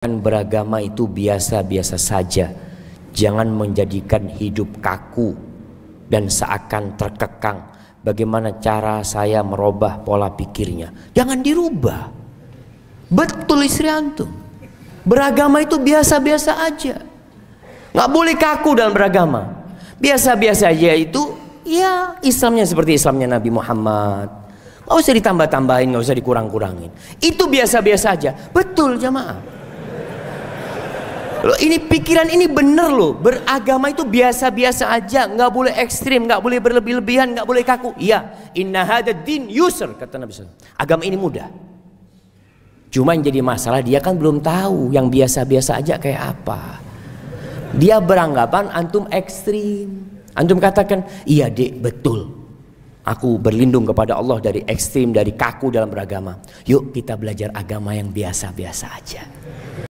Kan beragama itu biasa-biasa saja. Jangan menjadikan hidup kaku dan seakan terkekang. Bagaimana cara saya merubah pola pikirnya? Jangan dirubah. Betul istri antum. Beragama itu biasa-biasa aja. Gak boleh kaku dalam beragama. Biasa-biasa aja itu ya Islamnya seperti Islamnya Nabi Muhammad. Gak usah ditambah-tambahin, gak usah dikurang-kurangin. Itu biasa-biasa aja. Betul jamaah. Loh, ini pikiran ini bener loh. Beragama itu biasa-biasa aja, nggak boleh ekstrim, nggak boleh berlebih-lebihan, nggak boleh kaku. Iya, inna hada din user kata Nabi SAW. Agama ini mudah. Cuma yang jadi masalah dia kan belum tahu yang biasa-biasa aja kayak apa. Dia beranggapan antum ekstrim. Antum katakan, iya dek betul. Aku berlindung kepada Allah dari ekstrim, dari kaku dalam beragama. Yuk kita belajar agama yang biasa-biasa aja.